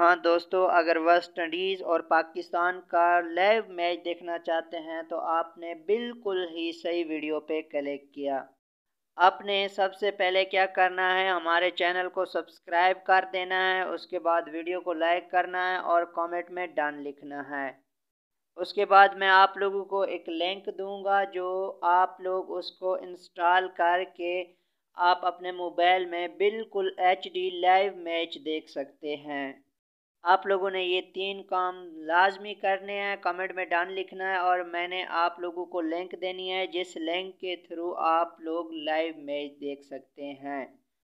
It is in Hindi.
हाँ दोस्तों अगर वेस्ट इंडीज़ और पाकिस्तान का लाइव मैच देखना चाहते हैं तो आपने बिल्कुल ही सही वीडियो पे क्लिक किया आपने सबसे पहले क्या करना है हमारे चैनल को सब्सक्राइब कर देना है उसके बाद वीडियो को लाइक करना है और कमेंट में डन लिखना है उसके बाद मैं आप लोगों को एक लिंक दूंगा जो आप लोग उसको इंस्टॉल करके आप अपने मोबाइल में बिल्कुल एच डी लाइव मैच देख सकते हैं आप लोगों ने ये तीन काम लाजमी करने हैं कमेंट में डन लिखना है और मैंने आप लोगों को लिंक देनी है जिस लिंक के थ्रू आप लोग लाइव मैच देख सकते हैं